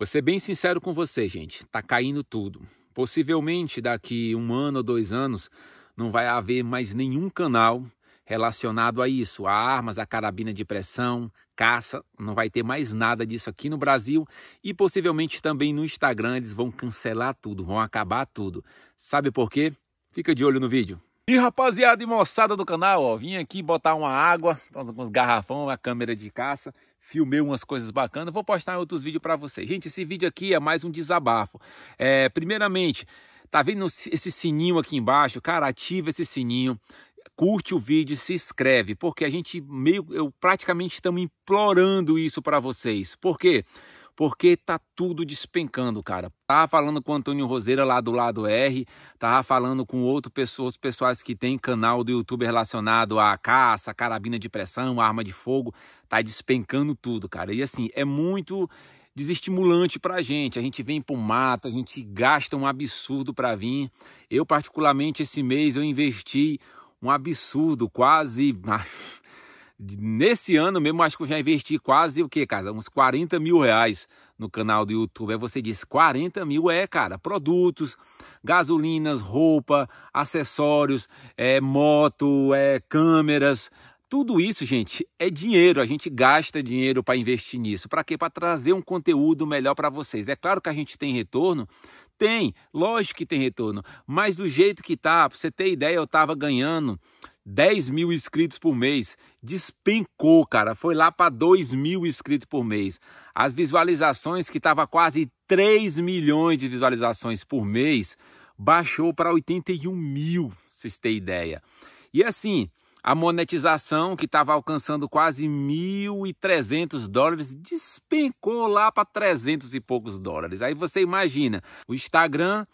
Vou ser bem sincero com você, gente. Tá caindo tudo. Possivelmente daqui um ano ou dois anos não vai haver mais nenhum canal relacionado a isso, a armas, a carabina de pressão, caça, não vai ter mais nada disso aqui no Brasil e possivelmente também no Instagram eles vão cancelar tudo, vão acabar tudo. Sabe por quê? Fica de olho no vídeo. E rapaziada e moçada do canal, ó, vim aqui botar uma água, alguns garrafão, a câmera de caça filmei umas coisas bacanas, vou postar em outros vídeos para vocês. Gente, esse vídeo aqui é mais um desabafo. É, primeiramente, tá vendo esse sininho aqui embaixo? Cara, ativa esse sininho curte o vídeo, se inscreve, porque a gente meio, eu praticamente estamos implorando isso para vocês. Por quê? porque tá tudo despencando, cara. Tava falando com o Antônio Roseira lá do lado R, tava falando com outras pessoas, pessoas que tem canal do YouTube relacionado à caça, carabina de pressão, arma de fogo, tá despencando tudo, cara. E assim, é muito desestimulante para a gente. A gente vem para o mato, a gente gasta um absurdo para vir. Eu, particularmente, esse mês eu investi um absurdo, quase Nesse ano mesmo, acho que eu já investi quase o que, cara? Uns 40 mil reais no canal do YouTube. Aí você diz, 40 mil é, cara, produtos, gasolinas, roupa, acessórios, é, moto, é, câmeras. Tudo isso, gente, é dinheiro. A gente gasta dinheiro para investir nisso. Para quê? Para trazer um conteúdo melhor para vocês. É claro que a gente tem retorno, tem, lógico que tem retorno, mas do jeito que tá, pra você ter ideia, eu tava ganhando 10 mil inscritos por mês. Despencou, cara. Foi lá para 2 mil inscritos por mês. As visualizações, que estava quase 3 milhões de visualizações por mês, baixou para 81 mil, vocês têm ideia. E assim, a monetização, que estava alcançando quase 1.300 dólares, despencou lá para 300 e poucos dólares. Aí você imagina, o Instagram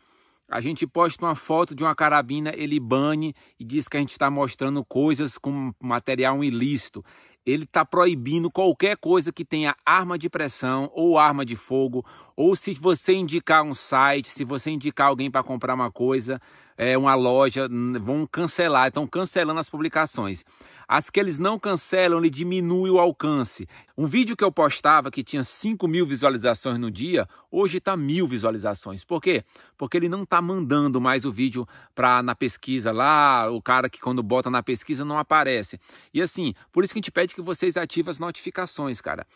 a gente posta uma foto de uma carabina ele bane e diz que a gente está mostrando coisas com material ilícito. Ele está proibindo qualquer coisa que tenha arma de pressão ou arma de fogo, ou se você indicar um site, se você indicar alguém para comprar uma coisa, é, uma loja, vão cancelar, estão cancelando as publicações. As que eles não cancelam, ele diminui o alcance. Um vídeo que eu postava que tinha 5 mil visualizações no dia, hoje está mil visualizações. Por quê? Porque ele não está mandando mais o vídeo para na pesquisa lá, o cara que quando bota na pesquisa não aparece. E assim, por isso que a gente pede que vocês ativem as notificações, cara.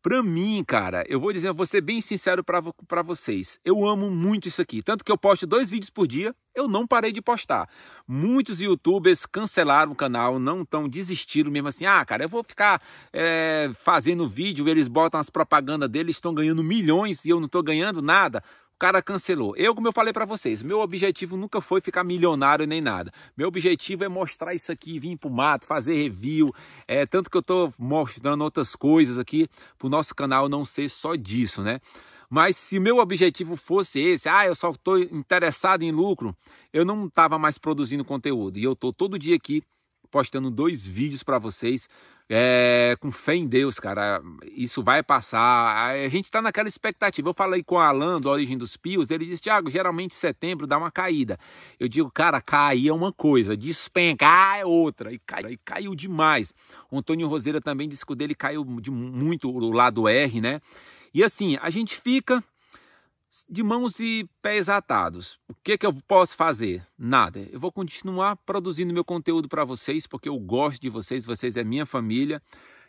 Pra mim, cara, eu vou dizer, eu vou ser bem sincero para vocês. Eu amo muito isso aqui. Tanto que eu posto dois vídeos por dia, eu não parei de postar. Muitos youtubers cancelaram o canal, não estão desistiram mesmo assim. Ah, cara, eu vou ficar é, fazendo vídeo, eles botam as propagandas deles, estão ganhando milhões e eu não estou ganhando nada. O cara cancelou. Eu, como eu falei para vocês, meu objetivo nunca foi ficar milionário nem nada. Meu objetivo é mostrar isso aqui, vir pro mato, fazer review. É, tanto que eu tô mostrando outras coisas aqui pro nosso canal não ser só disso, né? Mas se meu objetivo fosse esse, ah, eu só estou interessado em lucro, eu não estava mais produzindo conteúdo. E eu estou todo dia aqui postando dois vídeos para vocês é, com fé em Deus, cara. Isso vai passar. A gente tá naquela expectativa. Eu falei com o Alan, do Origem dos Pios, ele disse: Tiago, geralmente setembro dá uma caída. Eu digo, cara, cair é uma coisa, despencar é outra. E, cai, e caiu demais. O Antônio Roseira também disse que o dele caiu de muito o lado R, né? E assim, a gente fica de mãos e pés atados. O que, é que eu posso fazer? Nada. Eu vou continuar produzindo meu conteúdo para vocês, porque eu gosto de vocês, vocês é minha família.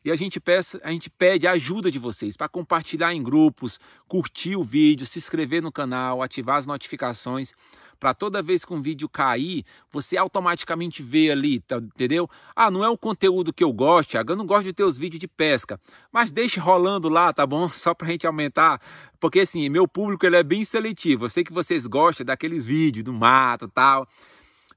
E a gente, peça, a gente pede a ajuda de vocês para compartilhar em grupos, curtir o vídeo, se inscrever no canal, ativar as notificações para toda vez que um vídeo cair, você automaticamente vê ali, tá, entendeu? Ah, não é um conteúdo que eu gosto, Thiago, eu não gosto de ter os vídeos de pesca, mas deixe rolando lá, tá bom? Só para a gente aumentar, porque assim, meu público ele é bem seletivo, eu sei que vocês gostam daqueles vídeos do mato tal,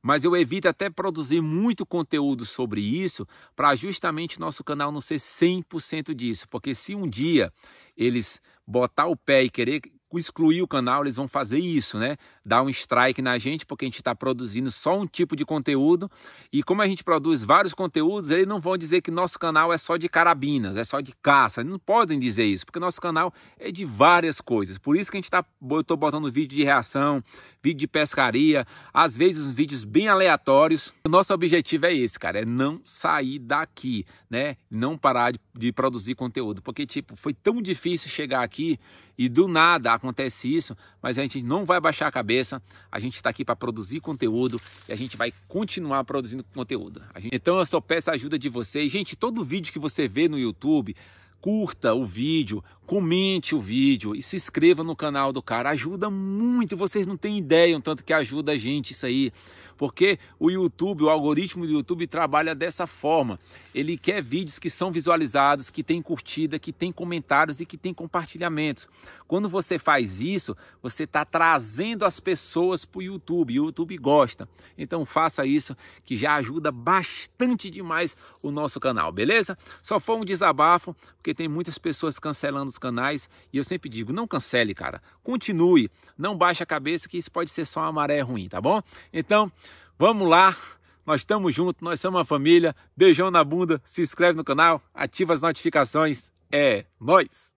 mas eu evito até produzir muito conteúdo sobre isso para justamente nosso canal não ser 100% disso, porque se um dia eles botar o pé e querer excluir o canal, eles vão fazer isso, né? Dar um strike na gente, porque a gente está produzindo só um tipo de conteúdo. E como a gente produz vários conteúdos, eles não vão dizer que nosso canal é só de carabinas, é só de caça. Eles não podem dizer isso, porque nosso canal é de várias coisas. Por isso que a gente está, eu estou botando vídeo de reação, vídeo de pescaria, às vezes vídeos bem aleatórios. O nosso objetivo é esse, cara, é não sair daqui, né? Não parar de, de produzir conteúdo, porque tipo, foi tão difícil chegar aqui e do nada acontece isso, mas a gente não vai baixar a cabeça, a gente está aqui para produzir conteúdo e a gente vai continuar produzindo conteúdo. Gente... Então eu só peço a ajuda de vocês. Gente, todo vídeo que você vê no YouTube, curta o vídeo, comente o vídeo e se inscreva no canal do cara. Ajuda muito, vocês não têm ideia o tanto que ajuda a gente isso aí. Porque o YouTube, o algoritmo do YouTube trabalha dessa forma. Ele quer vídeos que são visualizados, que tem curtida, que tem comentários e que tem compartilhamentos. Quando você faz isso, você está trazendo as pessoas para o YouTube. O YouTube gosta. Então faça isso que já ajuda bastante demais o nosso canal, beleza? Só foi um desabafo, porque tem muitas pessoas cancelando os canais e eu sempre digo, não cancele, cara. Continue, não baixe a cabeça que isso pode ser só uma maré ruim, tá bom? Então, vamos lá. Nós estamos juntos, nós somos uma família. Beijão na bunda, se inscreve no canal, ativa as notificações. É nós.